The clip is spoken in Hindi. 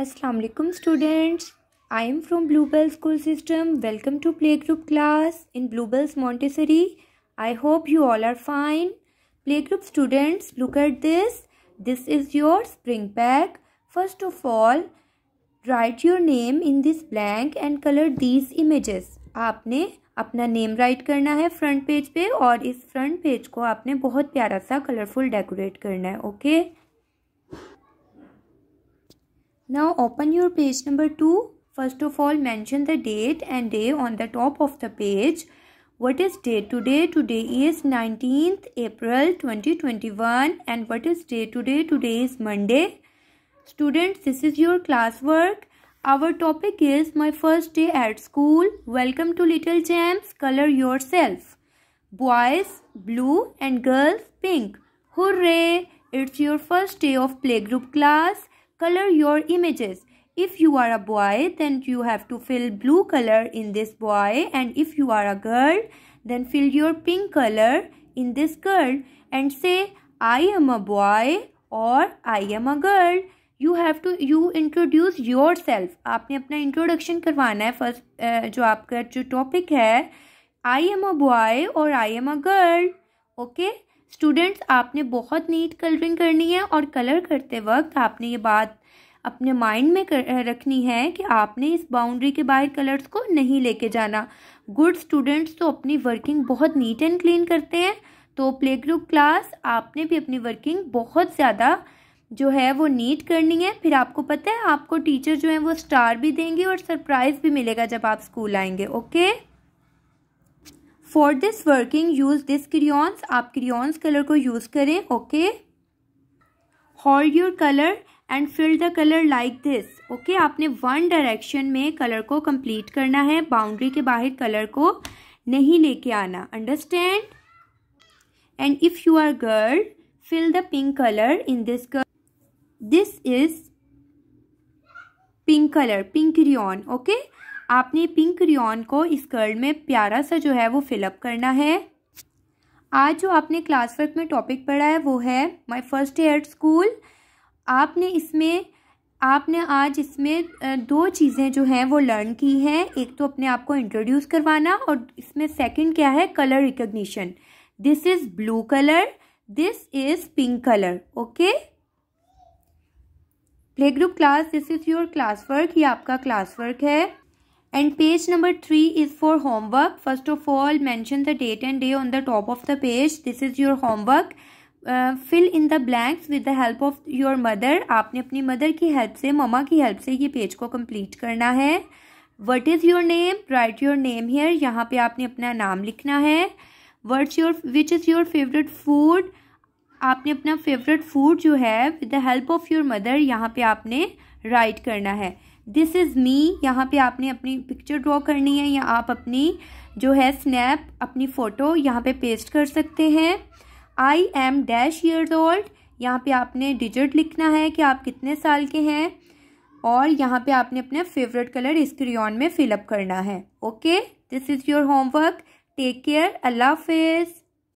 Aslam students I am from Bluebell school system welcome to play group class in Bluebells Montessori I hope you all are fine play group students look at this this is your spring bag first of all write your name in this blank and colour these images आपने अपना नेम राइट करना है फ्रंट पेज पे और इस फ्रंट पेज को आपने बहुत प्यारा सा कलरफुल डेकोरेट करना है okay okay? Now open your page number 2. First of all mention the date and day on the top of the page. What is date today? Today is 19th April 2021 and what is day today? Today is Monday. Students, this is your classwork. Our topic is my first day at school. Welcome to Little Gems. Color yourself. Boys blue and girls pink. Hooray! It's your first day of playgroup class color your images if you are a boy then you have to fill blue color in this boy and if you are a girl then fill your pink color in this girl and say i am a boy or i am a girl You have to you introduce yourself. आपने अपना introduction करवाना है फर्स्ट जो आपका जो topic है I am a boy or I am a girl. Okay. Students आपने बहुत नीट कलरिंग करनी है और कलर करते वक्त आपने ये बात अपने माइंड में कर, रखनी है कि आपने इस बाउंड्री के बाहर कलर्स को नहीं लेके जाना गुड स्टूडेंट्स तो अपनी वर्किंग बहुत नीट एंड क्लीन करते हैं तो प्ले ग्रुप क्लास आपने भी अपनी वर्किंग बहुत ज़्यादा जो है वो नीट करनी है फिर आपको पता है आपको टीचर जो है वो स्टार भी देंगे और सरप्राइज़ भी मिलेगा जब आप स्कूल आएंगे okay for this working use this crayons आप क्रियॉन्स कलर को यूज करें okay hold your colour and fill the colour like this okay आपने वन डायरेक्शन में कलर को कंप्लीट करना है बाउंड्री के बाहर कलर को नहीं लेके आना understand and if you are girl fill the pink colour in this this is pink colour pink crayon okay आपने पिंक रियॉन को इस कर्ल में प्यारा सा जो है वो फिलअप करना है आज जो आपने क्लास वर्क में टॉपिक पढ़ा है वो है my first year at school आपने इसमें आपने आज इसमें दो चीज़ें जो हैं वो लर्न की हैं एक तो अपने आप को इंट्रोड्यूस करवाना और इसमें सेकंड क्या है colour recognition this is blue colour this is pink colour okay play group class this is your class work ये आपका क्लास वर्क है and page number 3 is for homework first of all mention the date and day on the top of the page this is your homework fill in the blanks with the help of your mother आपने अपनी मदर की हेल्प से ममा की हेल्प से ये पेज को कम्प्लीट करना है what is your name write your name here यहाँ पे आपने अपना नाम लिखना है what's your which is your favourite food आपने अपना फेवरेट फूड जो है with the help of your mother यहाँ पे आपने राइट करना है दिस इज़ मी यहाँ पे आपने अपनी पिक्चर ड्रॉ करनी है या आप अपनी जो है स्नैप अपनी फ़ोटो यहाँ पे पेस्ट कर सकते हैं I am dash year old यहाँ पे आपने डिजिट लिखना है कि आप कितने साल के हैं और यहाँ पे आपने अपने फेवरेट कलर इस में फिलअप करना है okay this is your homework take care अल्लाह हाफिज़